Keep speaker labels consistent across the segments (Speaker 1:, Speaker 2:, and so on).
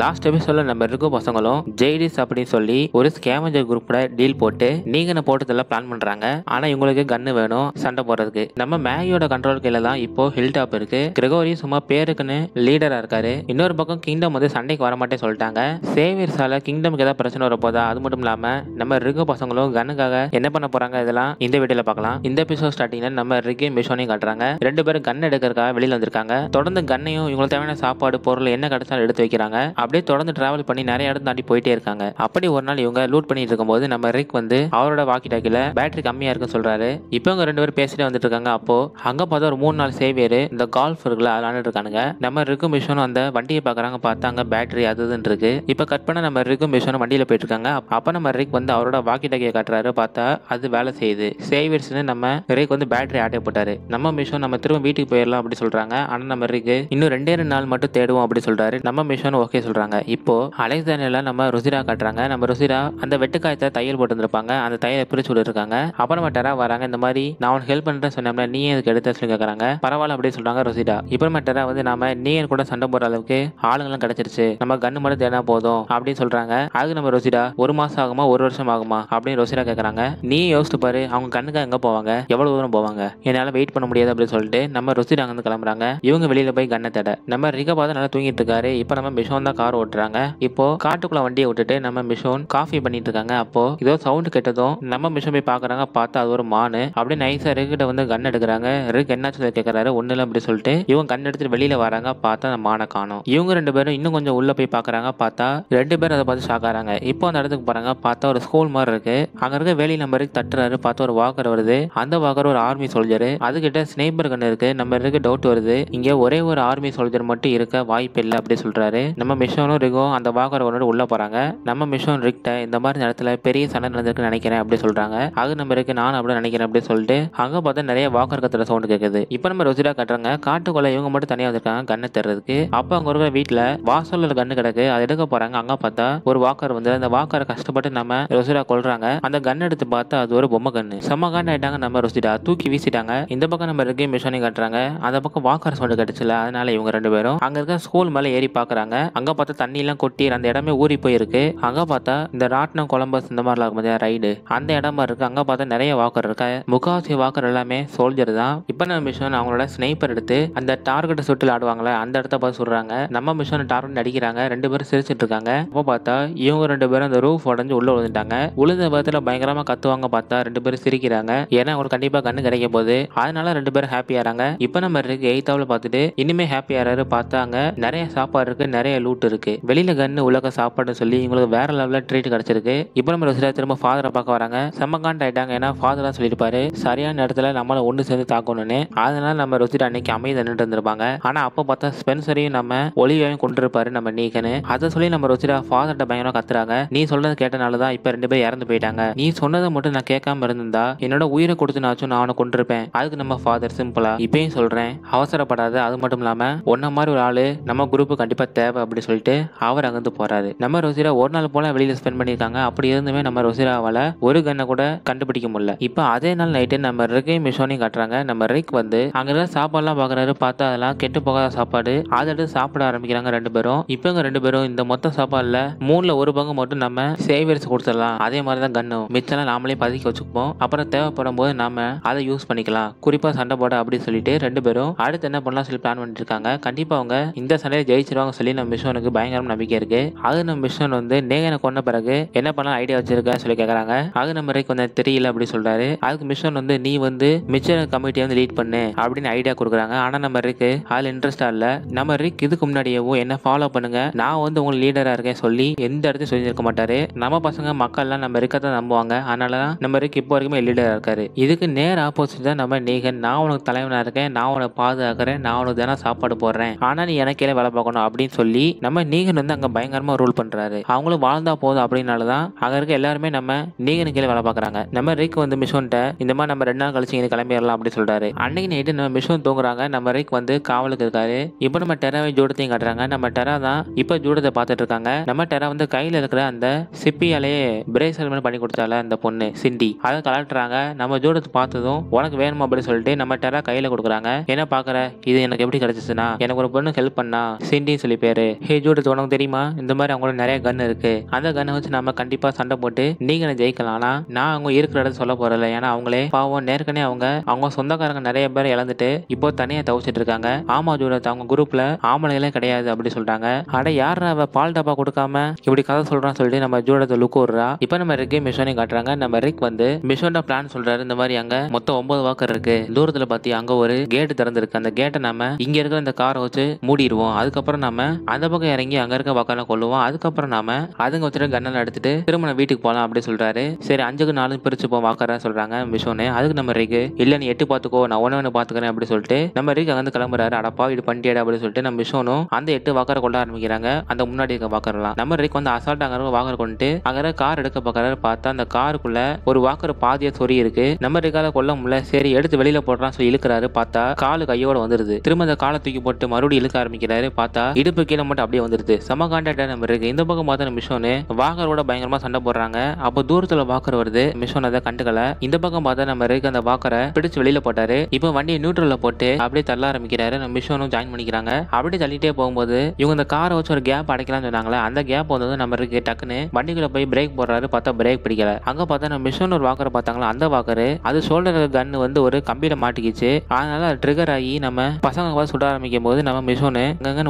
Speaker 1: last எபிசோட்ல நம்ம இருக்கும் பசங்களும் ஜெய்டிஸ் அப்படின்னு சொல்லி ஒரு ஸ்கேமஞ்சர் குரூப்போட டீல் போட்டு நீங்க போட்டதெல்லாம் பிளான் பண்றாங்க ஆனா இவங்களுக்கு கன்னு வேணும் சண்டை போடுறதுக்கு நம்ம மேகியோட கண்ட்ரோல் கீழே தான் இப்போ ஹில் டாப் இருக்கு கிரகோரி சும்மா பேருக்குன்னு லீடரா இருக்காரு இன்னொரு பக்கம் கிங்டம் வந்து சண்டைக்கு வரமாட்டே சொல்லிட்டாங்க சேவியர்ஸால கிங்டமுக்கு ஏதாவது பிரச்சனை வரப்போதா அது மட்டும் இல்லாம நம்ம ரிகு பசங்களும் கன்னுக்காக என்ன பண்ண போறாங்க இதெல்லாம் இந்த வீடியோல பார்க்கலாம் இந்த எபிசோட் ஸ்டார்டிங்ல நம்ம ரிக்கையும் மிஷோனையும் காட்டுறாங்க ரெண்டு பேரும் கன் எடுக்கிறதுக்காக வெளியில் வந்திருக்காங்க தொடர்ந்து கன்னையும் இவங்களுக்கு தேவையான சாப்பாடு பொருள் என்ன கிடைச்சாலும் எடுத்து வைக்கிறாங்க அப்படியே தொடர்ந்து டிராவல் பண்ணி நிறைய இடம் தாண்டி போயிட்டே இருக்காங்க அப்படி ஒரு நாள் இவங்க லூட் பண்ணிட்டு இருக்கும்போது நம்ம ரிக் வந்து அவரோட வாக்கி டாக்கில பேட்டரி கம்மியா இருக்குன்னு சொல்றாரு இப்போ இவங்க ரெண்டு பேரும் பேசிட்டு வந்துட்டு இருக்காங்க அப்போ அங்க பார்த்தா ஒரு மூணு நாள் சேவியர் இந்த கால்ஃப் இருக்குல்ல விளாண்டுட்டு இருக்கானுங்க நம்ம ரிக்கு மிஷனும் அந்த வண்டியை பாக்குறாங்க பார்த்தா அங்க பேட்டரி அது இருக்கு இப்போ கட் பண்ண நம்ம ரிக்கு மிஷனும் வண்டியில போயிட்டு இருக்காங்க அப்ப நம்ம ரிக் வந்து அவரோட வாக்கி டாக்கியை காட்டுறாரு பார்த்தா அது வேலை செய்யுது சேவியர்ஸ்னு நம்ம ரிக் வந்து பேட்டரி ஆட்டை போட்டாரு நம்ம மிஷன் நம்ம திரும்ப வீட்டுக்கு போயிடலாம் அப்படி சொல்றாங்க ஆனா நம்ம ரிக் இன்னும் ரெண்டே ரெண்டு நாள் மட்டும் தேடுவோம் அப்படி சொல்றாரு நம்ம மிஷன் ஓகே சொல்கிறாங்க இப்போது அலெக்சாண்டரில் நம்ம ருசிரா காட்டுறாங்க நம்ம ருசிரா அந்த வெட்டுக்காயத்தை தையல் போட்டுருந்துருப்பாங்க அந்த தையலை பிரிச்சு விட்டுருக்காங்க அப்புறமா வராங்க இந்த மாதிரி நான் உனக்கு ஹெல்ப் பண்ணுறேன் சொன்னோம்னா நீ எனக்கு எடுத்து சொல்லி கேட்குறாங்க பரவாயில்ல அப்படின்னு சொல்கிறாங்க ருசிரா அப்புறமா டெரா வந்து நாம நீ கூட சண்டை போடுற அளவுக்கு ஆளுங்கெல்லாம் கிடச்சிருச்சு நம்ம கண்ணு மட்டும் தேனா போதும் அப்படின்னு சொல்கிறாங்க அதுக்கு நம்ம ருசிரா ஒரு மாதம் ஆகுமா ஒரு வருஷம் ஆகுமா அப்படின்னு ருசிரா கேட்குறாங்க நீ யோசிச்சு பாரு அவங்க கண்ணுக்கு எங்கே போவாங்க எவ்வளோ தூரம் போவாங்க என்னால் வெயிட் பண்ண முடியாது அப்படின்னு சொல்லிட்டு நம்ம ருசிரா வந்து கிளம்புறாங்க இவங்க வெளியில் போய் கண்ணை தேட நம்ம ரிகா நல்லா தூங்கிட்டு இருக்காரு இப்போ நம்ம விஷம் தான் கார் ஓட்டுறாங்க இப்போ காட்டுக்குள்ள வண்டியை விட்டுட்டு நம்ம மிஷோன் காஃபி பண்ணிட்டு இருக்காங்க அப்போ ஏதோ சவுண்ட் கேட்டதும் நம்ம மிஷோன் போய் பாக்குறாங்க பார்த்தா அது ஒரு மானு அப்படியே நைஸா ரிக்கிட்ட வந்து கன் எடுக்கிறாங்க என்ன என்னாச்சு கேட்கறாரு ஒண்ணு இல்லை அப்படி சொல்லிட்டு இவங்க கன் எடுத்துட்டு வெளியில வராங்க பார்த்தா அந்த மானை காணும் இவங்க ரெண்டு பேரும் இன்னும் கொஞ்சம் உள்ள போய் பாக்குறாங்க பார்த்தா ரெண்டு பேரும் அதை பார்த்து ஷாக் ஆறாங்க இப்போ அந்த இடத்துக்கு போறாங்க பார்த்தா ஒரு ஸ்கூல் மாதிரி இருக்கு அங்க இருக்க வேலி நம்பருக்கு தட்டுறாரு பார்த்தா ஒரு வாக்கர் வருது அந்த வாக்கர் ஒரு ஆர்மி சோல்ஜர் அதுகிட்ட ஸ்னேப்பர் கன் இருக்கு நம்ம இருக்கு டவுட் வருது இங்க ஒரே ஒரு ஆர்மி சோல்ஜர் மட்டும் இருக்க வாய்ப்பு இல்லை அப்படி சொல்றாரு நம்ம மிஷோனும் ரிகோ அந்த வாக்கரை கொண்டு உள்ளே போகிறாங்க நம்ம மிஷோன் ரிக்ட இந்த மாதிரி நேரத்தில் பெரிய சண்டை நடந்திருக்குன்னு நினைக்கிறேன் அப்படி சொல்கிறாங்க அது நம்ம இருக்கு நான் அப்படி நினைக்கிறேன் அப்படி சொல்லிட்டு அங்கே பார்த்தா நிறைய வாக்கர் கத்துற சவுண்டு கேட்குது இப்போ நம்ம ரொசிடா கட்டுறாங்க காட்டுக்குள்ள இவங்க மட்டும் தனியாக வந்திருக்காங்க கண்ணை தர்றதுக்கு அப்போ அங்கே இருக்கிற வீட்டில் வாசலில் கண்ணு கிடக்கு அதை எடுக்க போகிறாங்க அங்கே பார்த்தா ஒரு வாக்கர் வந்து அந்த வாக்கரை கஷ்டப்பட்டு நம்ம ரொசிடா கொள்றாங்க அந்த கண் எடுத்து பார்த்தா அது ஒரு பொம்மை கண்ணு செம்ம கண் ஆயிட்டாங்க நம்ம ரொசிடா தூக்கி வீசிட்டாங்க இந்த பக்கம் நம்ம இருக்கு மிஷனையும் கட்டுறாங்க அந்த பக்கம் வாக்கர் சவுண்டு கிடச்சில அதனால இவங்க ரெண்டு பேரும் அங்கே இருக்க ஸ்கூல் மேலே ஏறி பார்க்குறாங்க அங்கே பார்த்தா எல்லாம் கொட்டி அந்த இடமே ஊறி போயிருக்கு அங்கே பார்த்தா இந்த ராட்னம் கொலம்பஸ் இந்த மாதிரிலாம் இருக்கும் ரைடு அந்த இடமா இருக்கு அங்கே பார்த்தா நிறைய வாக்கர் இருக்கா முக்காவாசி வாக்கர் எல்லாமே சோல்ஜர் தான் இப்போ நம்ம மிஷன் அவங்களோட ஸ்னைப்பர் எடுத்து அந்த டார்கெட்டை சுட்டில் ஆடுவாங்களே அந்த இடத்த பார்த்து சொல்கிறாங்க நம்ம மிஷன் டார்கெட் அடிக்கிறாங்க ரெண்டு பேரும் சிரிச்சிட்டு இருக்காங்க அப்போ பார்த்தா இவங்க ரெண்டு பேரும் அந்த ரூஃப் உடஞ்சு உள்ள விழுந்துட்டாங்க உழுந்த பக்கத்தில் பயங்கரமாக கத்துவாங்க பார்த்தா ரெண்டு பேரும் சிரிக்கிறாங்க ஏன்னா அவங்களுக்கு கண்டிப்பாக கண்ணு கிடைக்க போகுது அதனால ரெண்டு பேரும் ஹாப்பியாகிறாங்க இப்போ நம்ம இருக்கு எயித்தாவில் பார்த்துட்டு இனிமே ஹாப்பியாகிறாரு பார்த்தாங்க நிறைய சாப்பாடு இருக்கு நிறைய லூட் இருக்கு வெளியில கன்னு உலக சாப்பாடுன்னு சொல்லி இவங்களுக்கு வேற லெவலில் ட்ரீட் கிடைச்சிருக்கு இப்ப நம்ம ரசிகா திரும்ப ஃபாதரை பார்க்க வராங்க செம்மகாண்ட் ஆயிட்டாங்க ஏன்னா ஃபாதர் தான் சொல்லியிருப்பாரு சரியான இடத்துல நம்மளை ஒன்று சேர்ந்து தாக்கணும்னு அதனால நம்ம ரசிகா அன்னைக்கு அமைதி நின்று இருந்திருப்பாங்க ஆனா அப்போ பார்த்தா ஸ்பென்சரையும் நம்ம ஒளிவையும் கொண்டு இருப்பாரு நம்ம நீக்கனு அதை சொல்லி நம்ம ரசிகா ஃபாதர்கிட்ட பயங்கரமாக கத்துறாங்க நீ சொல்றது கேட்டனால தான் இப்போ ரெண்டு பேரும் இறந்து போயிட்டாங்க நீ சொன்னதை மட்டும் நான் கேட்காம இருந்திருந்தா என்னோட உயிரை கொடுத்து நாச்சும் நான் அவனை கொண்டிருப்பேன் அதுக்கு நம்ம ஃபாதர் சிம்பிளா இப்பயும் சொல்றேன் அவசரப்படாத அது மட்டும் இல்லாம ஒன்ன மாதிரி ஒரு ஆளு நம்ம குரூப் கண்டிப்பா தேவை அப்படின்னு சொல்லி சொல்லிட்டு அவர் அங்கிருந்து போறாரு நம்ம ரோசிரா ஒரு நாள் போல வெளியில ஸ்பெண்ட் பண்ணியிருக்காங்க அப்படி இருந்துமே நம்ம ரோசிராவால ஒரு கண்ணை கூட கண்டுபிடிக்க முடியல இப்போ அதே நாள் நைட்டு நம்ம ரிக்கையும் மிஷோனையும் காட்டுறாங்க நம்ம ரிக் வந்து அங்கிருந்த சாப்பாடுலாம் பாக்குறாரு பார்த்தா அதெல்லாம் கெட்டு போகாத சாப்பாடு அதை எடுத்து சாப்பிட ஆரம்பிக்கிறாங்க ரெண்டு பேரும் இப்போ ரெண்டு பேரும் இந்த மொத்த சாப்பாடுல மூணுல ஒரு பங்கு மட்டும் நம்ம சேவியர்ஸ் கொடுத்துடலாம் அதே மாதிரி தான் கன்னும் மிச்சம்லாம் நாமளே பதுக்கி வச்சுப்போம் அப்புறம் தேவைப்படும் போது நாம அதை யூஸ் பண்ணிக்கலாம் குறிப்பா சண்டை போட அப்படின்னு சொல்லிட்டு ரெண்டு பேரும் அடுத்து என்ன பண்ணலாம் சொல்லி பிளான் பண்ணிட்டு இருக்காங்க கண்டிப்பா அவங்க இந்த சண்டையை ஜெயிச்சிருவாங்க சொல்லி நம்ம மிஷோனுக்கு எனக்கு பயங்கரம் நம்பிக்கை இருக்கு அது நம்ம மிஷன் வந்து நேகனை கொண்ட பிறகு என்ன பண்ணலாம் ஐடியா வச்சிருக்க சொல்லி கேக்குறாங்க அது நம்ம கொஞ்சம் தெரியல அப்படின்னு சொல்றாரு அதுக்கு மிஷன் வந்து நீ வந்து மிச்சர் கமிட்டியை வந்து லீட் பண்ணு அப்படின்னு ஐடியா கொடுக்குறாங்க ஆனா நம்ம ரிக்கு அதுல இன்ட்ரெஸ்டா இல்ல நம்ம ரிக் இதுக்கு முன்னாடியேவோ என்ன ஃபாலோ பண்ணுங்க நான் வந்து உங்களுக்கு லீடரா இருக்கேன் சொல்லி எந்த இடத்தையும் சொல்லியிருக்க மாட்டாரு நம்ம பசங்க மக்கள்லாம் நம்ம இருக்கத்தான் நம்புவாங்க அதனாலதான் நம்ம ரிக் இப்போ வரைக்குமே லீடரா இருக்காரு இதுக்கு நேர் ஆப்போசிட் தான் நம்ம நீகன் நான் உனக்கு தலைவனா இருக்கேன் நான் உனக்கு பாதுகாக்கிறேன் நான் உனக்கு தானே சாப்பாடு போடுறேன் ஆனா நீ எனக்கே வேலை பார்க்கணும் அப்படின்னு சொல்லி நம்ம நீகன் வந்து அங்கே பயங்கரமாக ரூல் பண்ணுறாரு அவங்களும் வாழ்ந்தா போதும் அப்படின்னாலதான் அங்க அங்கே இருக்க எல்லாருமே நம்ம நீகன் கீழே வேலை பாக்குறாங்க நம்ம ரிக் வந்து மிஷோன்ட்ட இந்த மாதிரி நம்ம ரெண்டு நாள் கழிச்சு இங்கே கிளம்பிடலாம் அப்படின்னு சொல்றாரு அன்னைக்கு நைட்டு நம்ம மிஷோன் தூங்குறாங்க நம்ம ரிக் வந்து காவலுக்கு இருக்காரு இப்போ நம்ம டெராவை ஜூடத்தையும் கட்டுறாங்க நம்ம டெரா தான் இப்போ ஜூடத்தை பார்த்துட்டு இருக்காங்க நம்ம டெரா வந்து கையில் இருக்கிற அந்த சிப்பியாலேயே பிரேசல் மாதிரி பண்ணி கொடுத்தால அந்த பொண்ணு சிண்டி அதை கலாட்டுறாங்க நம்ம ஜூடத்தை பார்த்ததும் உனக்கு வேணும் அப்படின்னு சொல்லிட்டு நம்ம டெரா கையில் கொடுக்குறாங்க என்ன பாக்குற இது எனக்கு எப்படி கிடைச்சிச்சுன்னா எனக்கு ஒரு பொண்ணு ஹெல்ப் பண்ணா சிண்டின்னு சொல்லி பேரு ஹே பேஜோட உனக்கு தெரியுமா இந்த மாதிரி அவங்களோட நிறைய கன் இருக்கு அந்த கன்னை வச்சு நம்ம கண்டிப்பா சண்டை போட்டு நீங்க ஜெயிக்கலாம் ஆனா நான் அவங்க இருக்கிற இடத்த சொல்ல போறதில்ல ஏன்னா அவங்களே பாவம் நேர்கனே அவங்க அவங்க சொந்தக்காரங்க நிறைய பேர் இழந்துட்டு இப்போ தனியா தவிச்சிட்டு இருக்காங்க ஆமா அவங்க குரூப்ல ஆம்பளைகளே கிடையாது அப்படி சொல்றாங்க அட யார் அவ பால் டப்பா கொடுக்காம இப்படி கதை சொல்றான்னு சொல்லிட்டு நம்ம ஜோடத்தை லுக் விடுறா இப்போ நம்ம ரிக்கே மிஷோனையும் காட்டுறாங்க நம்ம ரிக் வந்து மிஷோட பிளான் சொல்றாரு இந்த மாதிரி அங்க மொத்தம் ஒன்பது வாக்கர் இருக்கு தூரத்துல பாத்தி அங்க ஒரு கேட்டு திறந்திருக்கு அந்த கேட்டை நம்ம இங்க இருக்கிற இந்த காரை வச்சு மூடிடுவோம் அதுக்கப்புறம் நம்ம அந்த பக்கம் அவனும் இறங்கி அங்கே இருக்க பக்கம் கொள்ளுவோம் அதுக்கப்புறம் நாம அதுங்க ஒருத்தர் கண்ணல் எடுத்துட்டு திரும்ப வீட்டுக்கு போகலாம் அப்படின்னு சொல்கிறாரு சரி அஞ்சுக்கு நாலு பிரிச்சு போ வாக்கறேன் சொல்கிறாங்க விஷோன்னு அதுக்கு நம்ம ரிக்கு இல்லை நீ எட்டு பார்த்துக்கோ நான் ஒன்று ஒன்று பாத்துக்கிறேன் அப்படின்னு சொல்லிட்டு நம்ம ரிக் வந்து கிளம்புறாரு அடப்பா இது பண்ணிட்டேடா அப்படின்னு சொல்லிட்டு நம்ம விஷோனும் அந்த எட்டு வாக்கரை கொள்ள ஆரம்பிக்கிறாங்க அந்த முன்னாடி இருக்க வாக்கர்லாம் நம்ம ரிக் வந்து அசால்ட் அங்கே வாக்கர் கொண்டுட்டு அங்கே கார் எடுக்க பார்க்குறாரு பார்த்தா அந்த காருக்குள்ள ஒரு வாக்கர் பாதியாக சொறி இருக்கு நம்ம ரிக்கால கொல்ல முடியல சரி எடுத்து வெளியில போடுறான் சொல்லி இழுக்கிறாரு பார்த்தா காலு கையோட வந்துருது திரும்ப அந்த காலை தூக்கி போட்டு மறுபடியும் இழுக்க ஆரம்பிக்கிறாரு பார்த்தா இடுப்பு கீழே மட்டும் அப்படியே அப்படியே வந்துருது செம காண்டாக்டா நம்பர் இருக்கு இந்த பக்கம் பார்த்தா மிஷோனு வாக்கரோட பயங்கரமா சண்டை போடுறாங்க அப்போ தூரத்துல வாக்கர் வருது மிஷோன் அதை கண்டுக்கல இந்த பக்கம் பார்த்தா நம்ம இருக்கு அந்த வாக்கரை பிடிச்சு வெளியில போட்டாரு இப்போ வண்டியை நியூட்ரல்ல போட்டு அப்படியே தள்ள ஆரம்பிக்கிறாரு நம்ம மிஷோனும் ஜாயின் பண்ணிக்கிறாங்க அப்படியே தள்ளிட்டே போகும்போது இவங்க இந்த காரை வச்சு ஒரு கேப் அடைக்கலாம்னு சொன்னாங்களே அந்த கேப் வந்தது நம்ம இருக்கு டக்குன்னு வண்டிக்குள்ள போய் பிரேக் போடுறாரு பார்த்தா பிரேக் பிடிக்கல அங்க பார்த்தா நம்ம மிஷோன் ஒரு வாக்கரை பார்த்தாங்களா அந்த வாக்கரு அது ஷோல்டர் கன் வந்து ஒரு கம்பியில மாட்டிக்கிச்சு அதனால ட்ரிகர் ஆகி நம்ம பசங்க சுட ஆரம்பிக்கும் போது நம்ம மிஷோனு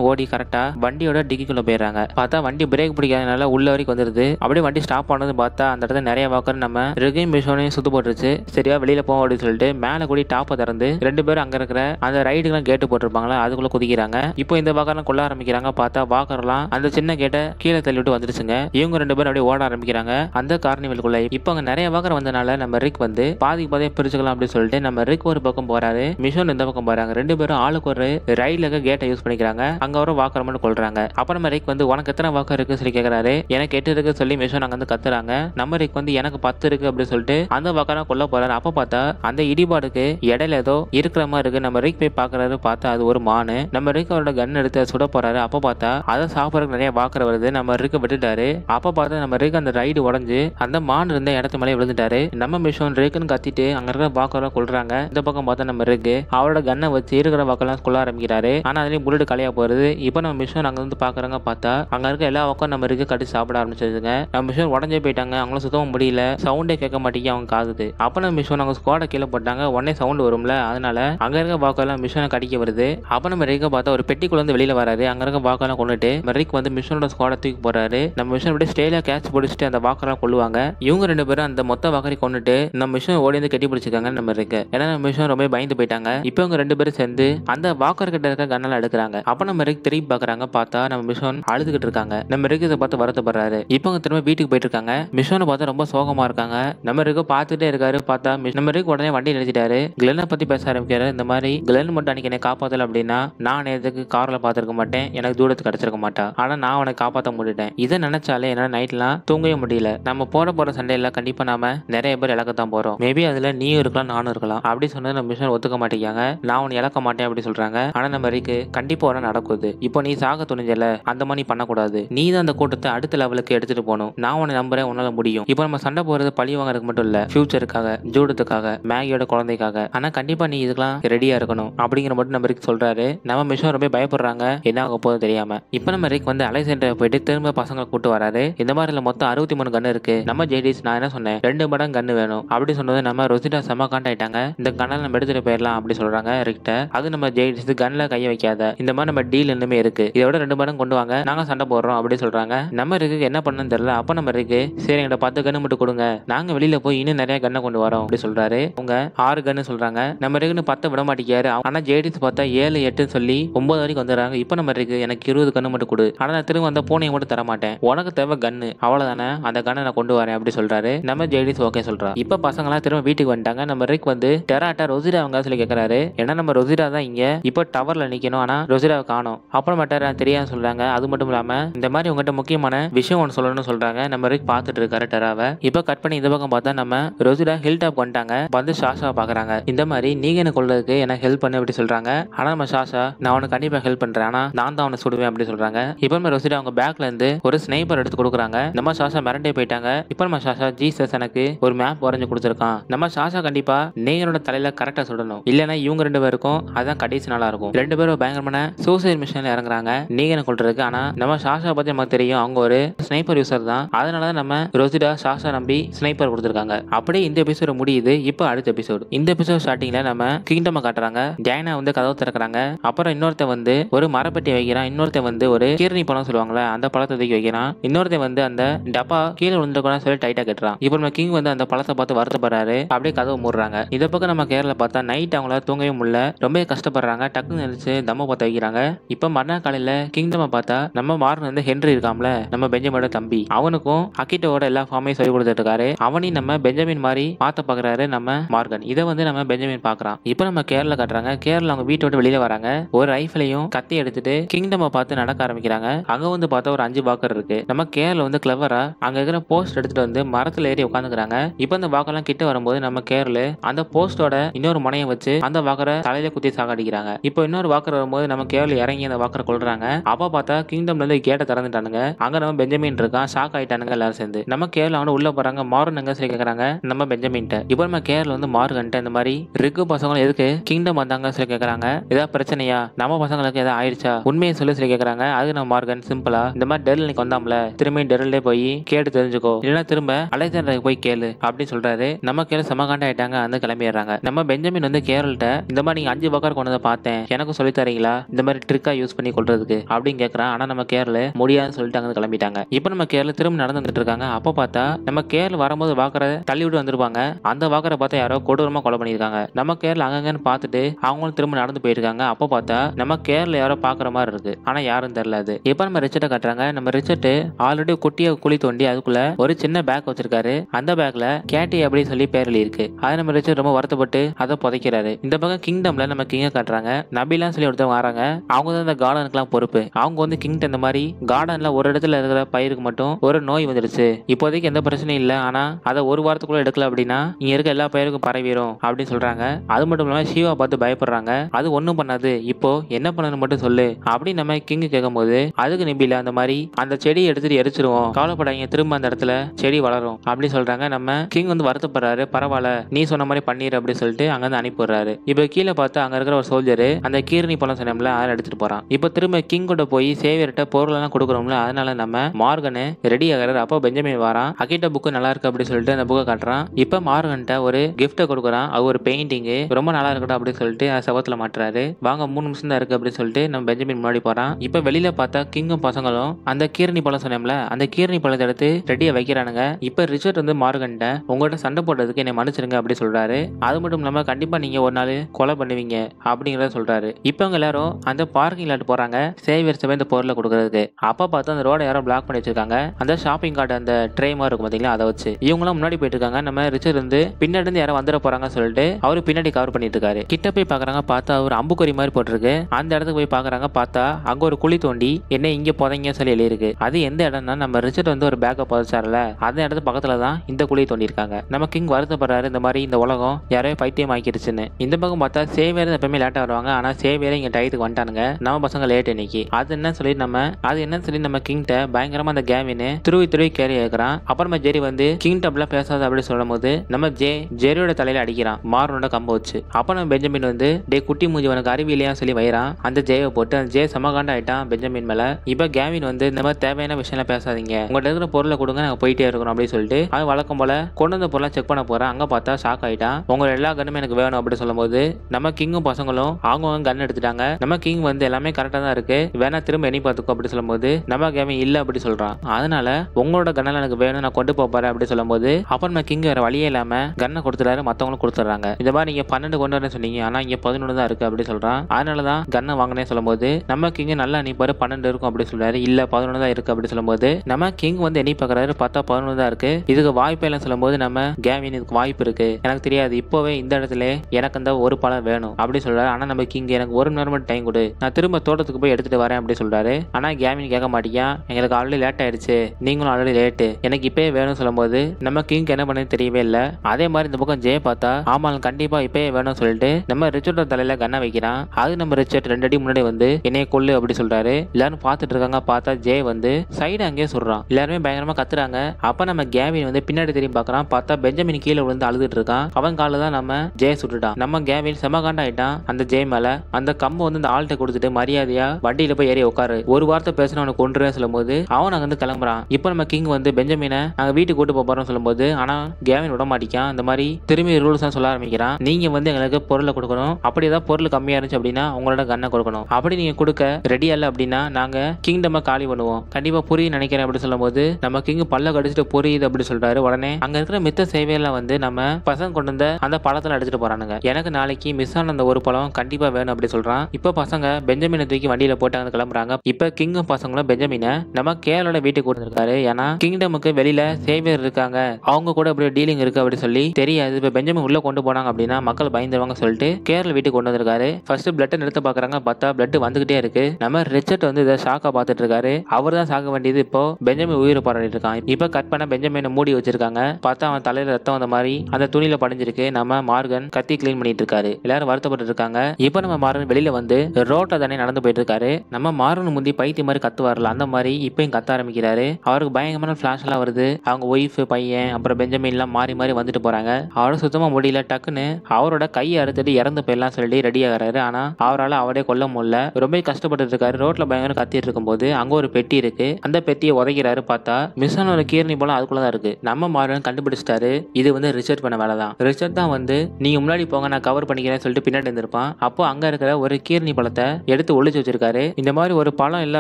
Speaker 1: ஓடி கரெக்டா வண்டியோட நேராக டிக்கிக்குள்ளே போயிடுறாங்க பார்த்தா வண்டி பிரேக் பிடிக்காதனால உள்ள வரைக்கும் வந்துடுது அப்படியே வண்டி ஸ்டாப் பண்ணது பார்த்தா அந்த இடத்துல நிறைய வாக்கர் நம்ம ரிகையும் மிஷினையும் சுத்து போட்டுருச்சு சரியா வெளியில் போவோம் அப்படின்னு சொல்லிட்டு மேலே கூடி டாப்பை திறந்து ரெண்டு பேரும் அங்கே இருக்கிற அந்த ரைடுக்கெல்லாம் கேட்டு போட்டிருப்பாங்களா அதுக்குள்ளே குதிக்கிறாங்க இப்போ இந்த வாக்கர்லாம் கொள்ள ஆரம்பிக்கிறாங்க பார்த்தா வாக்கர்லாம் அந்த சின்ன கேட்டை கீழே தள்ளிவிட்டு வந்துருச்சுங்க இவங்க ரெண்டு பேரும் அப்படியே ஓட ஆரம்பிக்கிறாங்க அந்த கார்னிவலுக்குள்ள இப்போ அங்கே நிறைய வாக்கர் வந்தனால நம்ம ரிக் வந்து பாதிக்கு பாதையை பிரிச்சுக்கலாம் அப்படின்னு சொல்லிட்டு நம்ம ரிக் ஒரு பக்கம் போறாரு மிஷோன் இந்த பக்கம் போறாங்க ரெண்டு பேரும் ஆளுக்கு ஒரு ரைட்ல கேட்டை யூஸ் பண்ணிக்கிறாங்க அங்க வர வாக்கரமன்னு கொள்றாங்க அப்புறம் ரிக் வந்து உனக்கு எத்தனை வாக்கு இருக்குன்னு சொல்லி கேட்கறாரு எனக்கு எட்டு இருக்கு சொல்லி மிஷோ நாங்க வந்து கத்துறாங்க நம்ம ரிக் வந்து எனக்கு பத்து இருக்கு அப்படின்னு சொல்லிட்டு அந்த வாக்கெல்லாம் கொல்ல போறாரு அப்ப பார்த்தா அந்த இடிபாடுக்கு இடையில ஏதோ இருக்கிற மாதிரி இருக்கு நம்ம ரிக் போய் பாக்குறாரு பார்த்தா அது ஒரு மானு நம்ம ரிக் அவரோட கன் எடுத்து சுட போறாரு அப்ப பார்த்தா அதை சாப்பிடறதுக்கு நிறைய வாக்கர் வருது நம்ம ரிக்க விட்டுட்டாரு அப்ப பார்த்தா நம்ம ரிக் அந்த ரைடு உடஞ்சு அந்த மான் இருந்த இடத்து மேலே விழுந்துட்டாரு நம்ம மிஷோன் ரிக்குன்னு கத்திட்டு அங்க இருக்கிற வாக்கெல்லாம் கொள்றாங்க இந்த பக்கம் பார்த்தா நம்ம ரிக்கு அவரோட கன்னை வச்சு இருக்கிற வாக்கெல்லாம் கொள்ள ஆரம்பிக்கிறாரு ஆனா அதுலயும் புல்லட் கலையா போறது இப்போ நம்ம மிஷோன் அங்க வந்து பார்க்குறாங்க பார்த்தா அங்கே இருக்க எல்லா பக்கம் நம்ம இருக்க கட்டி சாப்பிட ஆரம்பிச்சதுங்க நம்ம மிஷின் உடஞ்சே போயிட்டாங்க அவங்களும் சுத்தமாக முடியல சவுண்டே கேட்க மாட்டேங்க அவங்க காதுக்கு அப்ப நம்ம மிஷோன் அவங்க ஸ்குவாட கீழே போட்டாங்க உடனே சவுண்ட் வரும்ல அதனால அங்கே இருக்க எல்லாம் மிஷோனை கடிக்க வருது அப்ப நம்ம ரெக்க பார்த்தா ஒரு பெட்டிக்குள்ள வந்து வெளியில் வராது அங்கே இருக்க எல்லாம் கொண்டுட்டு மெரிக் வந்து மிஷினோட ஸ்குவாட தூக்கி போறாரு நம்ம மிஷின் அப்படியே ஸ்டேலா கேட்ச் பிடிச்சிட்டு அந்த எல்லாம் கொள்ளுவாங்க இவங்க ரெண்டு பேரும் அந்த மொத்த வாக்கரை கொண்டுட்டு நம்ம மிஷின் ஓடி வந்து கட்டி பிடிச்சிருக்காங்க நம்ம இருக்கு ஏன்னா நம்ம மிஷன் ரொம்ப பயந்து போயிட்டாங்க இப்போ இவங்க ரெண்டு பேரும் சேர்ந்து அந்த வாக்கர் கிட்ட இருக்க கண்ணால எடுக்கிறாங்க அப்ப நம்ம இருக்கு திரும்பி பார்க்குறாங்க பார்த்தா நம்ம மிஷோன் அழுதுகிட்டு இருக்காங்க நம்ம ரிக் இதை பார்த்து வருத்தப்படுறாரு இப்போ திரும்ப வீட்டுக்கு போயிட்டு இருக்காங்க மிஷோனை பார்த்து ரொம்ப சோகமா இருக்காங்க நம்ம ரிக் பார்த்துட்டே இருக்காரு பார்த்தா நம்ம ரிக் உடனே வண்டி நிறுத்திட்டாரு கிளனை பத்தி பேச ஆரம்பிக்கிறாரு இந்த மாதிரி கிளன் மட்டும் அன்னைக்கு என்னை காப்பாத்தல அப்படின்னா நான் எதுக்கு கார்ல பார்த்துருக்க மாட்டேன் எனக்கு தூரத்து கிடைச்சிருக்க மாட்டேன் ஆனா நான் அவனை காப்பாற்ற முடிட்டேன் இதை நினைச்சாலே என்னால நைட்லாம் தூங்கவே முடியல நம்ம போட போற சண்டையெல்லாம் கண்டிப்பா நாம நிறைய பேர் இழக்கத்தான் போறோம் மேபி அதுல நீயும் இருக்கலாம் நானும் இருக்கலாம் அப்படி சொன்னது நம்ம மிஷன் ஒத்துக்க மாட்டேங்காங்க நான் உன்னை இழக்க மாட்டேன் அப்படி சொல்றாங்க ஆனா நம்ம ரிக்கு கண்டிப்பா நடக்குது இப்போ நீ சாக துணிஞ்ச தெரிஞ்சல அந்த மாதிரி பண்ணக்கூடாது நீ தான் அந்த கூட்டத்தை அடுத்த லெவலுக்கு எடுத்துட்டு போகணும் நான் உன்னை நம்புறேன் உன்னால முடியும் இப்போ நம்ம சண்டை போறது பழி வாங்குறதுக்கு மட்டும் இல்ல ஃபியூச்சருக்காக ஜூடத்துக்காக மேகியோட குழந்தைக்காக ஆனா கண்டிப்பா நீ இதுக்கெல்லாம் ரெடியா இருக்கணும் அப்படிங்கிற மட்டும் நம்ம ரிக் சொல்றாரு நம்ம மிஷோ ரொம்ப பயப்படுறாங்க என்ன ஆக போதும் தெரியாம இப்போ நம்ம ரிக் வந்து அலை சென்டர் போயிட்டு திரும்ப பசங்க கூட்டு வராரு இந்த மாதிரி மொத்தம் அறுபத்தி மூணு கன்னு இருக்கு நம்ம ஜேடிஸ் நான் என்ன சொன்னேன் ரெண்டு மடம் கன்னு வேணும் அப்படி சொன்னது நம்ம ரொசிடா செம காண்ட் ஆயிட்டாங்க இந்த கண்ணால நம்ம எடுத்துட்டு போயிடலாம் அப்படி சொல்றாங்க ரிக்ட அது நம்ம ஜேடிஸ் கண்ணில் கைய வைக்காத இந்த மாதிரி நம்ம டீல் இன்னுமே இருக்கு இதோட ரெண்டு மடம் கொண்டு வாங்க நாங்க சண்டை போடுறோம் அப்படின்னு சொல்றாங்க நம்ம இருக்கு என்ன பண்ணணும்னு தெரியல அப்ப நம்ம இருக்கு சரி எங்கிட்ட பத்து கண்ணு மட்டும் கொடுங்க நாங்க வெளியில போய் இன்னும் நிறைய கண்ணை கொண்டு வரோம் அப்படின்னு சொல்றாரு அவங்க ஆறு கண்ணு சொல்றாங்க நம்ம இருக்குன்னு பத்த விட மாட்டேங்காரு ஆனா ஜேடிஸ் பார்த்தா ஏழு எட்டுன்னு சொல்லி ஒன்பது வரைக்கும் வந்துடுறாங்க இப்ப நம்ம இருக்கு எனக்கு இருபது கண்ணு மட்டும் கொடு ஆனா நான் திரும்ப அந்த பூனையை மட்டும் தர மாட்டேன் உனக்கு தேவை கண்ணு அவ்வளவுதானே அந்த கண்ணை நான் கொண்டு வரேன் அப்படி சொல்றாரு நம்ம ஜேடிஸ் ஓகே சொல்றா இப்ப பசங்களாம் திரும்ப வீட்டுக்கு வந்துட்டாங்க நம்ம ரிக் வந்து டெராட்டா ரொசிடா அவங்க சொல்லி கேட்கிறாரு ஏன்னா நம்ம ரொசிடா தான் இங்க இப்போ டவர்ல நிக்கணும் ஆனா ரொசிடாவை காணும் அப்புறம் அப்புறமேட்டா தெரியாம தான் சொல்றாங்க அது மட்டும் இல்லாம இந்த மாதிரி உங்ககிட்ட முக்கியமான விஷயம் ஒன்று சொல்லணும்னு சொல்றாங்க நம்ம ரிக் பார்த்துட்டு இருக்காரு டெராவை இப்ப கட் பண்ணி இந்த பக்கம் பார்த்தா நம்ம ரொசிடா ஹில் டாப் வந்துட்டாங்க வந்து ஷாஷா பாக்குறாங்க இந்த மாதிரி நீங்க என்ன கொள்ளதுக்கு என்ன ஹெல்ப் பண்ணு அப்படி சொல்றாங்க ஆனா நம்ம ஷாஷா நான் உனக்கு கண்டிப்பா ஹெல்ப் பண்றேன் ஆனா நான் தான் அவனை சுடுவேன் அப்படி சொல்றாங்க இப்போ நம்ம ரொசிடா அவங்க பேக்ல இருந்து ஒரு ஸ்னைப்பர் எடுத்து கொடுக்குறாங்க நம்ம ஷாஷா மிரண்டே போயிட்டாங்க இப்ப நம்ம ஷாஷா ஜீசஸ் எனக்கு ஒரு மேப் வரைஞ்சு கொடுத்துருக்கான் நம்ம ஷாஷா கண்டிப்பா நீங்களோட தலையில கரெக்டா சொல்லணும் இல்லைன்னா இவங்க ரெண்டு பேருக்கும் அதான் கடைசி நாளா இருக்கும் ரெண்டு பேரும் பயங்கரமான சூசைட் மிஷன்ல இறங்குறாங்க நீங்க எனக்கு கொள்றதுக்கு ஆனால் நம்ம ஷாஷா பத்தி நமக்கு தெரியும் அவங்க ஒரு ஸ்னைப்பர் யூசர் தான் அதனால தான் நம்ம ரோசிடா ஷாஷா நம்பி ஸ்னைப்பர் கொடுத்துருக்காங்க அப்படியே இந்த எபிசோடு முடியுது இப்போ அடுத்த எபிசோடு இந்த எபிசோட் ஸ்டார்டிங்ல நம்ம கிங்டம் காட்டுறாங்க டேனா வந்து கதவு திறக்கிறாங்க அப்புறம் இன்னொருத்த வந்து ஒரு மரப்பட்டி வைக்கிறான் இன்னொருத்த வந்து ஒரு கீரணி பழம் சொல்லுவாங்கல்ல அந்த பழத்தை தூக்கி வைக்கிறான் இன்னொருத்த வந்து அந்த டப்பா கீழே விழுந்துக்கணும் சொல்லி டைட்டா கட்டுறான் இப்போ நம்ம கிங் வந்து அந்த பழத்தை பார்த்து வருத்தப்படுறாரு அப்படியே கதவு மூடுறாங்க இதை பக்கம் நம்ம கேரள பார்த்தா நைட் அவங்களால தூங்கவே முடியல ரொம்ப கஷ்டப்படுறாங்க டக்குன்னு நினைச்சு தம்ம பார்த்து வைக்கிறாங்க இப்போ மறுநாள் காலையில கிங் கைந்தமா பார்த்தா நம்ம மார்ன் வந்து ஹென்றி இருக்காம்ல நம்ம பெஞ்சமோட தம்பி அவனுக்கும் அக்கிட்டோட எல்லா ஃபார்மையும் சொல்லி கொடுத்துட்டு இருக்காரு அவனையும் நம்ம பெஞ்சமின் மாதிரி மாத்த பாக்குறாரு நம்ம மார்கன் இதை வந்து நம்ம பெஞ்சமின் பாக்குறான் இப்ப நம்ம கேரளா கட்டுறாங்க கேரளா அவங்க வீட்டை விட்டு வெளியில வராங்க ஒரு ரைஃபிளையும் கத்தி எடுத்துட்டு கிங்டம் பார்த்து நடக்க ஆரம்பிக்கிறாங்க அங்க வந்து பார்த்தா ஒரு அஞ்சு பாக்கர் இருக்கு நம்ம கேரளா வந்து கிளவரா அங்க இருக்கிற போஸ்ட் எடுத்துட்டு வந்து மரத்துல ஏறி உட்காந்துக்கிறாங்க இப்ப அந்த வாக்கெல்லாம் கிட்ட வரும்போது நம்ம கேரளு அந்த போஸ்டோட இன்னொரு முனையை வச்சு அந்த வாக்கரை தலையில குத்தி சாகடிக்கிறாங்க இப்போ இன்னொரு வாக்கர் வரும்போது நம்ம கேரள இறங்கி அந்த வாக்கரை கொள்றாங்க அப்பா பார்த்தா இருந்து கேட்டை திறந்துட்டானுங்க அங்கே நம்ம பெஞ்சமின் இருக்கான் ஷாக் ஆயிட்டானுங்க எல்லாரும் சேர்ந்து நம்ம கேரள வந்து உள்ள போறாங்க மாறுன் எங்க சரி கேக்குறாங்க நம்ம பெஞ்சமின்ட்ட இப்போ நம்ம கேரள வந்து மாறுகன்ட்டு இந்த மாதிரி ரிக்கு பசங்களும் எதுக்கு கிங்டம் வந்தாங்க சரி கேக்குறாங்க ஏதாவது பிரச்சனையா நம்ம பசங்களுக்கு ஏதாவது ஆயிடுச்சா உண்மையை சொல்லி சொல்லி கேக்குறாங்க அதுக்கு நம்ம மார்கன் சிம்பிளா இந்த மாதிரி டெரில் இன்னைக்கு வந்தாம்ல திரும்பி டெரிலே போய் கேட்டு தெரிஞ்சுக்கோ இல்லைன்னா திரும்ப அலெக்சாண்டருக்கு போய் கேளு அப்படின்னு சொல்றாரு நம்ம கேளு சமகாண்ட ஆயிட்டாங்க வந்து கிளம்பிடுறாங்க நம்ம பெஞ்சமின் வந்து கேரள்கிட்ட இந்த மாதிரி நீங்க அஞ்சு கொண்டு கொண்டதை பார்த்தேன் எனக்கும் சொல்லி தரீங்களா இந்த மாதிரி ட்ரிக்கா யூஸ் பண்ணி கொள்றதுக்கு அப்படி அப்படின்னு கேட்குறான் ஆனா நம்ம கேரள முடியாதுன்னு சொல்லிட்டு அங்கே கிளம்பிட்டாங்க இப்போ நம்ம கேரள திரும்ப நடந்து வந்துட்டு இருக்காங்க அப்போ பார்த்தா நம்ம கேரள வரும்போது வாக்கரை தள்ளி விட்டு வந்திருப்பாங்க அந்த வாக்கரை பார்த்தா யாரோ கொடூரமாக கொலை பண்ணியிருக்காங்க நம்ம கேரள அங்கங்கன்னு பார்த்துட்டு அவங்களும் திரும்ப நடந்து போயிருக்காங்க அப்போ பார்த்தா நம்ம கேரள யாரோ பார்க்குற மாதிரி இருக்கு ஆனால் யாரும் தெரியல அது இப்போ நம்ம ரிச்சர்ட்டை கட்டுறாங்க நம்ம ரிச்சர்ட் ஆல்ரெடி குட்டியை குழி தோண்டி அதுக்குள்ள ஒரு சின்ன பேக் வச்சிருக்காரு அந்த பேக்ல கேட்டி அப்படின்னு சொல்லி பேர் இருக்கு அதை நம்ம ரிச்சர்ட் ரொம்ப வருத்தப்பட்டு அதை புதைக்கிறாரு இந்த பக்கம் கிங்டம்ல நம்ம கிங்க கட்டுறாங்க நபிலாம் சொல்லி ஒருத்தவங்க வராங்க அவங்க தான் இந்த கார்டனுக்குலாம் பொறுப்பு அவங்க வந்து கிங் அந்த மாதிரி கார்டனில் ஒரு இடத்துல இருக்கிற பயிருக்கு மட்டும் ஒரு நோய் வந்துருச்சு இப்போதைக்கு எந்த பிரச்சனையும் இல்லை ஆனால் அதை ஒரு வாரத்துக்குள்ளே எடுக்கல அப்படின்னா இங்கே இருக்க எல்லா பயிருக்கும் பரவிடும் அப்படின்னு சொல்கிறாங்க அது மட்டும் இல்லாமல் ஷீவா பார்த்து பயப்படுறாங்க அது ஒன்றும் பண்ணாது இப்போ என்ன பண்ணணும் மட்டும் சொல்லு அப்படின்னு நம்ம கிங் போது அதுக்கு நிம்பில அந்த மாதிரி அந்த செடியை எடுத்துட்டு எரிச்சிருவோம் கவலைப்படாங்க திரும்ப அந்த இடத்துல செடி வளரும் அப்படின்னு சொல்றாங்க நம்ம கிங் வந்து வருத்தப்படுறாரு பரவாயில்ல நீ சொன்ன மாதிரி பண்ணிடு அப்படின்னு சொல்லிட்டு அங்கிருந்து அனுப்பிடுறாரு இப்போ கீழே பார்த்து அங்க இருக்கிற ஒரு சோல்ஜர் அந்த கீரணி பழம் சொன்ன அதை எடுத்துட்டு போறான் இப்போ திரும்ப கிங் அகிட்டோட போய் சேவியர்கிட்ட பொருளெல்லாம் கொடுக்குறோம்ல அதனால நம்ம மார்கனு ரெடி ஆகிறார் அப்போ பெஞ்சமின் வரான் அகிட்ட புக்கு நல்லா இருக்கு அப்படின்னு சொல்லிட்டு அந்த புக்கை காட்டுறான் இப்போ மார்கன்ட்ட ஒரு கிஃப்ட்டை கொடுக்குறான் அது ஒரு பெயிண்டிங்கு ரொம்ப நல்லா இருக்கட்டும் அப்படின்னு சொல்லிட்டு அதை செவத்தில் மாட்டுறாரு வாங்க மூணு நிமிஷம் தான் இருக்கு அப்படின்னு சொல்லிட்டு நம்ம பெஞ்சமின் முன்னாடி போகிறான் இப்போ வெளியில பார்த்தா கிங்கும் பசங்களும் அந்த கீரணி பழம் சொன்னோம்ல அந்த கீரணி பழத்தை எடுத்து ரெடியாக வைக்கிறானுங்க இப்போ ரிச்சர்ட் வந்து மார்கன்ட்ட உங்கள்கிட்ட சண்டை போட்டதுக்கு என்னை மன்னிச்சிருங்க அப்படி சொல்றாரு அது மட்டும் இல்லாமல் கண்டிப்பாக நீங்கள் ஒரு நாள் கொலை பண்ணுவீங்க அப்படிங்கிறத சொல்கிறாரு இப்போ அவங்க எல்லாரும் அந்த பார்க்கிங் லாட் போகிறாங்க சேவியர் வேஸ்ட் பேர் இந்த பொருளை கொடுக்குறதுக்கு அப்போ பார்த்து அந்த ரோடை யாரும் பிளாக் பண்ணி வச்சிருக்காங்க அந்த ஷாப்பிங் கார்டு அந்த ட்ரே மாதிரி இருக்கும் பார்த்தீங்களா அதை வச்சு இவங்களாம் முன்னாடி போயிட்டு இருக்காங்க நம்ம ரிச்சர் வந்து பின்னாடி இருந்து யாரும் வந்துட போறாங்கன்னு சொல்லிட்டு அவர் பின்னாடி கவர் பண்ணிட்டு இருக்காரு கிட்ட போய் பாக்குறாங்க பார்த்தா ஒரு அம்புக்குறி மாதிரி போட்டிருக்கு அந்த இடத்துக்கு போய் பாக்குறாங்க பார்த்தா அங்க ஒரு குழி தோண்டி என்ன இங்க போதீங்க சொல்லி எழுதியிருக்கு அது எந்த இடம்னா நம்ம ரிச்சர்ட் வந்து ஒரு பேக்கை புதைச்சார்ல அந்த இடத்து பக்கத்துல தான் இந்த குழியை தோண்டியிருக்காங்க நம்ம கிங் வருத்தப்படுறாரு இந்த மாதிரி இந்த உலகம் யாரோ பைத்தியம் ஆக்கிடுச்சுன்னு இந்த பக்கம் பார்த்தா சேவியர் எப்பவுமே லேட்டா வருவாங்க ஆனா சேவியர் இங்க டயத்துக்கு வந்துட்டானுங்க நம்ம பசங்க லேட் இன்னைக்கு அது என்ன சொல்லி நம்ம அது என்ன சொல்லி நம்ம கிங்ட்ட பயங்கரமா அந்த கேவின் திருவி திருவி கேரி கேட்கிறான் அப்புறமா ஜெரி வந்து கிங் டப்லாம் பேசாத அப்படின்னு சொல்லும் போது நம்ம ஜே ஜெரியோட தலையில அடிக்கிறான் மார்னோட கம்ப வச்சு அப்ப நம்ம பெஞ்சமின் வந்து டே குட்டி மூஞ்சி உனக்கு அறிவு இல்லையா சொல்லி வைறான் அந்த ஜெயை போட்டு அந்த ஜே சமகாண்ட ஆயிட்டான் பெஞ்சமின் மேல இப்ப கேவின் வந்து இந்த மாதிரி தேவையான விஷயம்லாம் பேசாதீங்க உங்கள்ட்ட இருக்கிற பொருளை கொடுங்க நாங்க போயிட்டே இருக்கோம் அப்படின்னு சொல்லிட்டு அது வழக்கம் போல கொண்டு வந்த பொருளை செக் பண்ண போறேன் அங்க பார்த்தா ஷாக் ஆயிட்டான் உங்க எல்லா கண்ணும் எனக்கு வேணும் அப்படின்னு சொல்லும் போது நம்ம கிங்கும் பசங்களும் அவங்க கண் எடுத்துட்டாங்க நம்ம கிங் வந்து எல்லாமே கரெக்டா தான் இருக்கு வேணா திரும்ப எண்ணி பார்த்துக்கோ அப்படி சொல்லும்போது நம்ம கேமிங் இல்லை அப்படி சொல்கிறான் அதனால உங்களோட கன்னால் எனக்கு வேணும் நான் கொண்டு போகிறேன் அப்படி சொல்லும்போது அப்புறமா கிங் வேற வழியே இல்லாமல் கன்னை கொடுத்துறாரு மற்றவங்களும் கொடுத்துட்றாங்க இந்த மாதிரி நீங்கள் பன்னெண்டு கொண்டு வரேன்னு சொன்னீங்க ஆனால் இங்கே பதினொன்று தான் இருக்குது அப்படி சொல்கிறான் அதனால தான் கன்னை வாங்கினேன் சொல்லும்போது நம்ம கிங் நல்லா அனுப்பாரு பன்னெண்டு இருக்கும் அப்படி சொல்றாரு இல்லை பதினொன்று தான் இருக்குது அப்படி சொல்லும்போது நம்ம கிங் வந்து எண்ணி பார்க்குறாரு பார்த்தா பதினொன்று தான் இருக்குது இதுக்கு வாய்ப்பு இல்லைன்னு சொல்லும்போது நம்ம கேமின் இதுக்கு வாய்ப்பு இருக்குது எனக்கு தெரியாது இப்போவே இந்த இடத்துல எனக்கு அந்த ஒரு பழம் வேணும் அப்படி சொல்றாரு ஆனால் நம்ம கிங் எனக்கு ஒரு மணி நேரம் டைம் கொடு நான் திரும்ப தோட்டத்துக்கு போய் எடுத்துகிட்டு வரேன் அப்படி சொல்கிறாரு ஆனால் கேமின் கேட்க மாட்டேன் எங்களுக்கு ஆல்ரெடி லேட் ஆயிடுச்சு நீங்களும் ஆல்ரெடி லேட்டு எனக்கு இப்பயே வேணும்னு சொல்லும்போது நம்ம கிங்க்கு என்ன பண்ணி தெரியவே இல்லை அதே மாதிரி இந்த பக்கம் ஜெய பார்த்தா ஆமாம் கண்டிப்பாக இப்போயே வேணும்னு சொல்லிட்டு நம்ம ரிச்சர்ட் தலையில் கண்ணை வைக்கிறான் அது நம்ம ரிச்சர்ட் ரெண்டு அடி முன்னாடி வந்து என்னைய கொள்ளு அப்படி சொல்கிறாரு எல்லாரும் பார்த்துட்டு இருக்காங்க பார்த்தா ஜெய வந்து சைடு அங்கேயே சொல்கிறான் எல்லாருமே பயங்கரமாக கத்துறாங்க அப்போ நம்ம கேவின் வந்து பின்னாடி திரும்பி பார்க்குறான் பார்த்தா பெஞ்சமின் கீழே விழுந்து அழுதுட்டு இருக்கான் அவன் காலில் தான் நம்ம ஜெய சுட்டுட்டான் நம்ம கேவின் செமகாண்ட ஆயிட்டான் அந்த ஜெய் மேலே அந்த கம்பு வந்து இந்த ஆள்கிட்ட கொடுத்துட்டு மரியாதையாக வண்டியில் போய் ஏறி உட்காரு ஒரு வார்த்தை பேசின அவனை கொண்டுறேன் சொல்லும்போது அவன் வந்து கிளம்புறான் இப்போ நம்ம கிங் வந்து பெஞ்சமினை நாங்கள் வீட்டுக்கு கூட்டு போகிறோம் சொல்லும்போது ஆனால் கேவின் விட மாட்டிக்கான் இந்த மாதிரி திரும்பி ரூல்ஸ் தான் சொல்ல ஆரம்பிக்கிறான் நீங்கள் வந்து எங்களுக்கு பொருளை கொடுக்கணும் அப்படி ஏதாவது பொருள் கம்மியாக இருந்துச்சு அப்படின்னா உங்களோட கண்ணை கொடுக்கணும் அப்படி நீங்கள் கொடுக்க ரெடி இல்லை அப்படின்னா நாங்கள் கிங்டம் காலி பண்ணுவோம் கண்டிப்பாக புரியுது நினைக்கிறேன் அப்படின்னு சொல்லும்போது நம்ம கிங் பல்ல கடிச்சிட்டு புரியுது அப்படின்னு சொல்கிறாரு உடனே அங்கே இருக்கிற மித்த சேவையெல்லாம் வந்து நம்ம பசங்க கொண்டு வந்த அந்த பழத்தில் அடிச்சிட்டு போகிறானுங்க எனக்கு நாளைக்கு மிஸ் ஆன அந்த ஒரு பழம் கண்டிப்பாக வேணும் அப்படி சொல்கிறான் இப்போ பசங்க பெஞ்சமினை தூக்கி வண்டியில் போட்டு அந்த கிளம்புறாங்க இப்ப கிங்கும் பசங்களும் பெஞ்சமின நம்ம கேரளோட வீட்டுக்கு வந்திருக்காரு ஏன்னா கிங்டமுக்கு வெளியில சேவியர் இருக்காங்க அவங்க கூட இப்படி டீலிங் இருக்கு அப்படின்னு சொல்லி தெரியாது இப்ப பெஞ்சமின் உள்ள கொண்டு போனாங்க அப்படின்னா மக்கள் பயந்துருவாங்க சொல்லிட்டு கேரள வீட்டுக்கு கொண்டு வந்திருக்காரு ஃபர்ஸ்ட் பிளட் நிறுத்த பாக்குறாங்க பார்த்தா பிளட் வந்துகிட்டே இருக்கு நம்ம ரிச்சர்ட் வந்து இதை ஷாக்கா பாத்துட்டு இருக்காரு அவர் தான் சாக வேண்டியது இப்போ பெஞ்சமின் உயிர் போராடி இருக்கான் இப்ப கட் பண்ண பெஞ்சமினை மூடி வச்சிருக்காங்க பார்த்தா அவன் தலையில ரத்தம் வந்த மாதிரி அந்த துணியில படிஞ்சிருக்கு நம்ம மார்கன் கத்தி கிளீன் பண்ணிட்டு இருக்காரு எல்லாரும் வருத்தப்பட்டு இருக்காங்க இப்ப நம்ம மார்கன் வெளியில வந்து ரோட்டை தானே நடந்து போயிட்டு இருக்காரு நம்ம நம்ம மாறணும் முந்தி பைத்திய மாதிரி வரல அந்த மாதிரி இப்பயும் கத்த ஆரம்பிக்கிறாரு அவருக்கு பயங்கரமான ஃபிளாஷ் எல்லாம் வருது அவங்க ஒய்ஃப் பையன் அப்புறம் பெஞ்சமின் எல்லாம் மாறி மாறி வந்துட்டு போறாங்க அவரும் சுத்தமா முடியல டக்குன்னு அவரோட கையை அறுத்துட்டு இறந்து போயிடலாம் சொல்லி ரெடி ஆகிறாரு ஆனா அவரால் அவரே கொல்ல முடியல ரொம்ப கஷ்டப்பட்டு இருக்காரு ரோட்ல பயங்கரம் கத்திட்டு இருக்கும்போது அங்க ஒரு பெட்டி இருக்கு அந்த பெட்டியை உதைக்கிறாரு பார்த்தா மிஷன் ஒரு கீரணி போல அதுக்குள்ளதான் இருக்கு நம்ம மாறன் கண்டுபிடிச்சிட்டாரு இது வந்து ரிசர்ச் பண்ண வேலை தான் ரிசர்ச் தான் வந்து நீங்க முன்னாடி போங்க நான் கவர் பண்ணிக்கிறேன் சொல்லிட்டு பின்னாடி இருந்திருப்பான் அப்போ அங்க இருக்கிற ஒரு கீரணி பழத்தை எடுத்து ஒழிச்சு வச்சிருக்காரு இந்த மாதிரி ஒரு பழம் இல்லை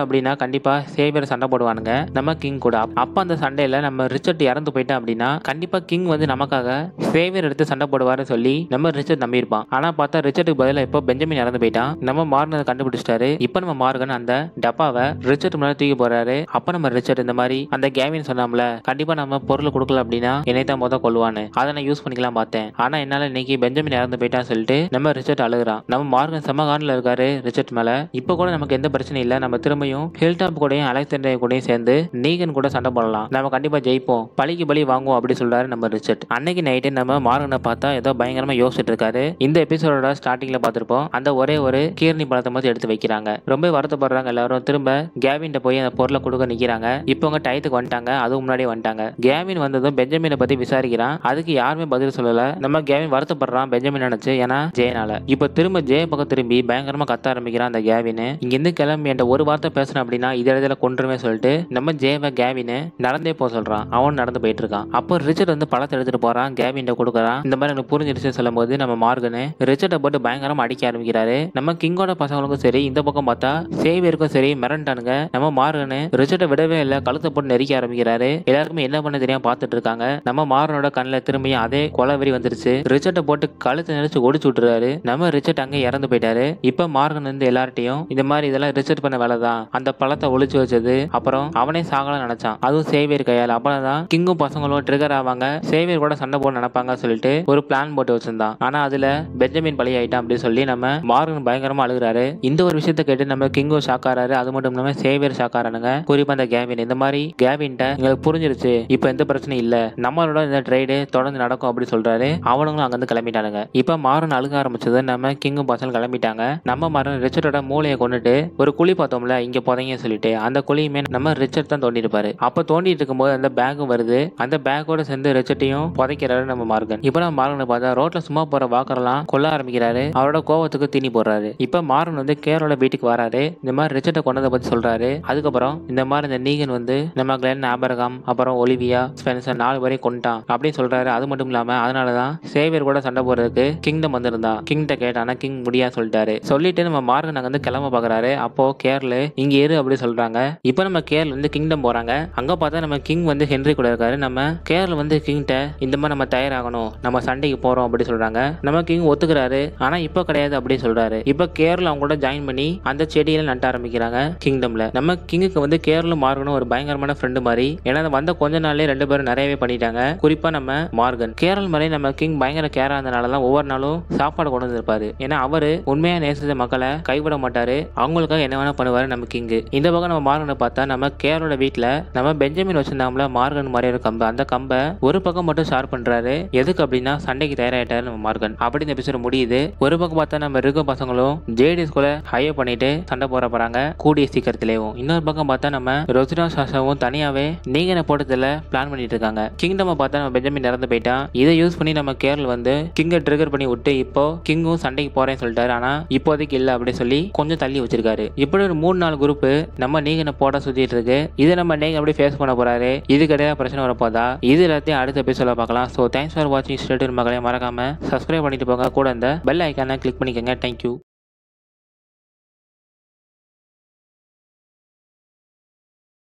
Speaker 1: அப்படின்னா கண்டிப்பாக சேவியர் சண்டை போடுவானுங்க நம்ம கிங் கூட அப்போ அந்த சண்டையில் நம்ம ரிச்சர்ட் இறந்து போயிட்டேன் அப்படின்னா கண்டிப்பாக கிங் வந்து நமக்காக சேவியர் எடுத்து சண்டை போடுவாருன்னு சொல்லி நம்ம ரிச்சர்ட் நம்பியிருப்பான் ஆனால் பார்த்தா ரிச்சர்ட்டுக்கு பதிலாக இப்போ பெஞ்சமின் இறந்து போயிட்டான் நம்ம மார்கனை கண்டுபிடிச்சிட்டாரு இப்போ நம்ம மார்கன் அந்த டப்பாவை ரிச்சர்ட் முன்னாடி தூக்கி போறாரு அப்போ நம்ம ரிச்சர்ட் இந்த மாதிரி அந்த கேமின்னு சொன்னோம்ல கண்டிப்பாக நம்ம பொருள் கொடுக்கல அப்படின்னா என்னை தான் மொதல் கொள்வான்னு அதை நான் யூஸ் பண்ணிக்கலாம் பார்த்தேன் ஆனால் என்னால் இன்னைக்கு பெஞ்சமின் இறந்து போயிட்டான்னு சொல்லிட்டு நம்ம ரிச்சர்ட் அழுகிறான் நம்ம மார்கன் செம இருக்காரு ரிச்சர்ட் மேலே இப்போ கூட நமக்கு எந்த பிரச்சனை இல்லை நம்ம திரும்பியும் ஹில் டாப் கூடயும் அலெக்சாண்டர் கூடயும் சேர்ந்து நீகன் கூட சண்டை போடலாம் நம்ம கண்டிப்பாக ஜெயிப்போம் பழிக்கு பலி வாங்குவோம் அப்படின்னு சொல்றாரு நம்ம ரிச்சர்ட் அன்னைக்கு நைட்டு நம்ம மார்கனை பார்த்தா ஏதோ பயங்கரமா யோசிச்சுட்டு இருக்காரு இந்த எபிசோட ஸ்டார்டிங்ல பார்த்துருப்போம் அந்த ஒரே ஒரு கீர்ணி பழத்தை மாதிரி எடுத்து வைக்கிறாங்க ரொம்ப வருத்தப்படுறாங்க எல்லாரும் திரும்ப கேவின் போய் அந்த பொருளை கொடுக்க நிற்கிறாங்க இப்போ அவங்க டயத்துக்கு வந்துட்டாங்க அதுவும் முன்னாடியே வந்துட்டாங்க கேவின் வந்ததும் பெஞ்சமினை பத்தி விசாரிக்கிறான் அதுக்கு யாருமே பதில் சொல்லல நம்ம கேவின் வருத்தப்படுறான் பெஞ்சமின் நினைச்சு ஏன்னா ஜெயனால இப்போ திரும்ப ஜெய பக்கம் திரும்பி பயங்கரமா கத்த ஆரம்பிக்கிறான் அந்த கேவின் இருந்து மேலும் என்ற ஒரு வார்த்தை பேசுறேன் அப்படின்னா இதை இடத்துல கொண்டுருமே சொல்லிட்டு நம்ம ஜேவை கேவின் நடந்தே போக சொல்றான் அவன் நடந்து போயிட்டு இருக்கான் அப்போ ரிச்சர்ட் வந்து பழத்தை எடுத்துட்டு போறான் கேவின் கொடுக்குறான் இந்த மாதிரி எனக்கு புரிஞ்சிருச்சு சொல்லும் போது நம்ம மார்கனு ரிச்சர்டை போட்டு பயங்கரமா அடிக்க ஆரம்பிக்கிறாரு நம்ம கிங்கோட பசங்களுக்கும் சரி இந்த பக்கம் பார்த்தா சேவியருக்கும் சரி மிரண்டானுங்க நம்ம மார்கனு ரிச்சர்ட்டை விடவே இல்லை கழுத்தை போட்டு நெரிக்க ஆரம்பிக்கிறாரு எல்லாருக்குமே என்ன பண்ண தெரியாம பார்த்துட்டு இருக்காங்க நம்ம மார்கனோட கண்ணில் திரும்பியும் அதே கொலை வெறி வந்துருச்சு ரிச்சர்ட்டை போட்டு கழுத்தை நெரிச்சு ஒடிச்சு விட்டுறாரு நம்ம ரிச்சர்ட் அங்கே இறந்து போயிட்டாரு இப்போ மார்கன் வந்து எல்லார்ட்டையும் இந்த மாதிரி இதெல்லாம் ரிசர்ச் பண்ண வேலை தான் அந்த பழத்தை ஒழிச்சு வச்சது அப்புறம் அவனே சாகலாம் நினைச்சான் அதுவும் சேவியர் கையால் அப்பதான் கிங்கும் பசங்களும் ட்ரிகர் ஆவாங்க சேவியர் கூட சண்டை போட நினைப்பாங்க சொல்லிட்டு ஒரு பிளான் போட்டு வச்சிருந்தான் ஆனா அதுல பெஞ்சமின் பழி ஆயிட்டான் அப்படின்னு சொல்லி நம்ம மார்கன் பயங்கரமா அழுகுறாரு இந்த ஒரு விஷயத்த கேட்டு நம்ம கிங்கும் சாக்காராரு அது மட்டும் இல்லாம சேவியர் சாக்காரானுங்க குறிப்பா அந்த கேவின் இந்த மாதிரி கேவின்ட்ட எங்களுக்கு புரிஞ்சிருச்சு இப்போ எந்த பிரச்சனையும் இல்ல நம்மளோட இந்த ட்ரேடு தொடர்ந்து நடக்கும் அப்படின்னு சொல்றாரு அவனுங்களும் இருந்து கிளம்பிட்டானுங்க இப்ப மாறன் அழுக ஆரம்பிச்சது நம்ம கிங்கும் பசங்க கிளம்பிட்டாங்க நம்ம மாறன் ரிச்சர்டோட மூளையை கொண்டுட்டு ஒரு ஒரு குழி பார்த்தோம்ல இங்கே புதைங்க சொல்லிட்டு அந்த குழியுமே நம்ம ரிச்சர்ட் தான் தோண்டிருப்பாரு அப்போ தோண்டிட்டு இருக்கும்போது அந்த பேக் வருது அந்த பேக்கோட சேர்ந்து ரிச்சர்ட்டையும் புதைக்கிறாரு நம்ம மார்கன் இப்ப நம்ம மார்கன் பார்த்தா ரோட்ல சும்மா போற வாக்கரெல்லாம் கொல்ல ஆரம்பிக்கிறாரு அவரோட கோவத்துக்கு தீனி போடுறாரு இப்போ மார்கன் வந்து கேரோட வீட்டுக்கு வராரு இந்த மாதிரி ரிச்சர்ட்டை கொண்டதை பத்தி சொல்றாரு அதுக்கப்புறம் இந்த மாதிரி இந்த நீகன் வந்து நம்ம கிளென் ஆபரகம் அப்புறம் ஒலிவியா ஸ்பென்சர் நாலு பேரையும் கொண்டான் அப்படின்னு சொல்றாரு அது மட்டும் இல்லாம அதனாலதான் சேவியர் கூட சண்டை போடுறதுக்கு கிங்டம் வந்திருந்தான் கிங்ட கேட்டானா கிங் முடியாது சொல்லிட்டாரு சொல்லிட்டு நம்ம மார்கன் அங்க வந்து கிளம்ப பாக்குறாரு அப்போ போ கேர்ல இங்க ஏறு அப்படி சொல்றாங்க இப்போ நம்ம கேர்ல வந்து கிங்டம் போறாங்க அங்க பார்த்தா நம்ம கிங் வந்து ஹென்ரி கூட இருக்காரு நம்ம கேர்ல வந்து கிங்கிட்ட இந்த மாதிரி நம்ம தயாராகணும் நம்ம சண்டைக்கு போறோம் அப்படி சொல்றாங்க நம்ம கிங் ஒத்துக்கிறாரு ஆனா இப்போ கிடையாது அப்படின்னு சொல்றாரு இப்போ கேர்ல அவங்க கூட ஜாயின் பண்ணி அந்த செடியில நட்ட ஆரம்பிக்கிறாங்க கிங்டம்ல நம்ம கிங்குக்கு வந்து கேர்ல மார்கனும் ஒரு பயங்கரமான ஃப்ரெண்டு மாதிரி ஏன்னா வந்த கொஞ்ச நாள்லயே ரெண்டு பேரும் நிறையவே பண்ணிட்டாங்க குறிப்பா நம்ம மார்கன் கேரல் மாதிரி நம்ம கிங் பயங்கர கேரா இருந்தனாலதான் தான் ஒவ்வொரு நாளும் சாப்பாடு கொண்டு வந்திருப்பாரு ஏன்னா அவரு உண்மையா நேசித்த மக்களை கைவிட மாட்டாரு அவங்களுக்காக என்ன வேணால் பண்ணுவார் நம்ம கிங்கு இந்த பக்கம் நம்ம மார்கனை பார்த்தா நம்ம கேரோட வீட்டில் நம்ம பெஞ்சமின் வச்சிருந்தாமல மார்கன் மாதிரி ஒரு கம்பு அந்த கம்பை ஒரு பக்கம் மட்டும் ஷார் பண்ணுறாரு எதுக்கு அப்படின்னா சண்டைக்கு தயாராகிட்டாரு நம்ம மார்கன் அப்படி இந்த எபிசோட் முடியுது ஒரு பக்கம் பார்த்தா நம்ம இருக்க பசங்களும் ஜேடிஎஸ் கூட ஹையர் பண்ணிட்டு சண்டை போட போறாங்க கூடிய சீக்கிரத்திலேயும் இன்னொரு பக்கம் பார்த்தா நம்ம ரொஜினா சாஷாவும் தனியாவே நீங்க என்ன போட்டதுல பிளான் பண்ணிட்டு இருக்காங்க கிங்டம் பார்த்தா நம்ம பெஞ்சமின் நடந்து போயிட்டான் இதை யூஸ் பண்ணி நம்ம கேரள் வந்து கிங்கை ட்ரிகர் பண்ணி விட்டு இப்போ கிங்கும் சண்டைக்கு போறேன்னு சொல்லிட்டாரு ஆனா இப்போதைக்கு இல்லை அப்படின்னு சொல்லி கொஞ்சம் தள்ளி வச்சிருக்காரு இப்படி ஒரு மூணு நாலு குரூப் நம்ம நீங்க போட சுத்திட்டு இருக்கு இதை நம்ம நீங்க அப்படி ஃபேஸ் பண்ண போறாரு இது கிடையாது பிரச்சனை வரப்போதா இது எல்லாத்தையும் அடுத்த எபிசோட பார்க்கலாம் ஸோ தேங்க்ஸ் ஃபார் வாட்சிங் ஸ்டேட் மக்களையும் மறக்காம சப்ஸ்கிரைப் பண்ணிட்டு போங்க கூட இந்த பெல் ஐக்கான கிளிக் பண்ணிக்கோங்க தேங்க்யூ